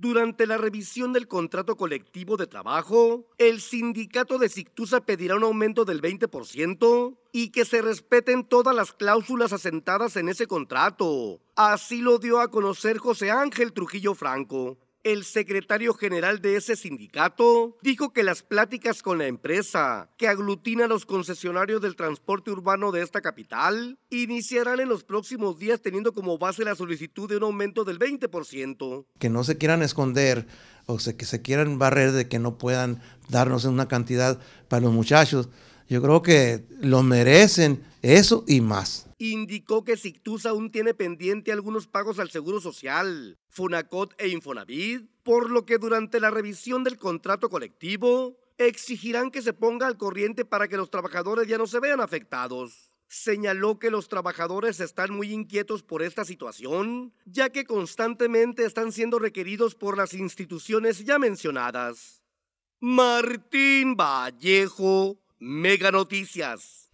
Durante la revisión del contrato colectivo de trabajo, el sindicato de Sictusa pedirá un aumento del 20% y que se respeten todas las cláusulas asentadas en ese contrato. Así lo dio a conocer José Ángel Trujillo Franco, el secretario general de ese sindicato dijo que las pláticas con la empresa, que aglutina a los concesionarios del transporte urbano de esta capital, iniciarán en los próximos días teniendo como base la solicitud de un aumento del 20%. Que no se quieran esconder o que se quieran barrer de que no puedan darnos una cantidad para los muchachos. Yo creo que lo merecen eso y más indicó que SICTUS aún tiene pendiente algunos pagos al Seguro Social, Funacot e Infonavit, por lo que durante la revisión del contrato colectivo exigirán que se ponga al corriente para que los trabajadores ya no se vean afectados. Señaló que los trabajadores están muy inquietos por esta situación, ya que constantemente están siendo requeridos por las instituciones ya mencionadas. Martín Vallejo, Mega Noticias.